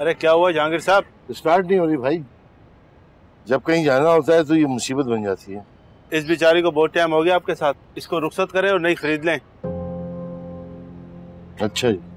अरे क्या हुआ जहांगीर साहब स्टार्ट नहीं हो रही भाई जब कहीं जाना होता है तो ये मुसीबत बन जाती है इस बेचारी को बहुत टाइम हो गया आपके साथ इसको रुख्सत करें और नहीं खरीद लें अच्छा जी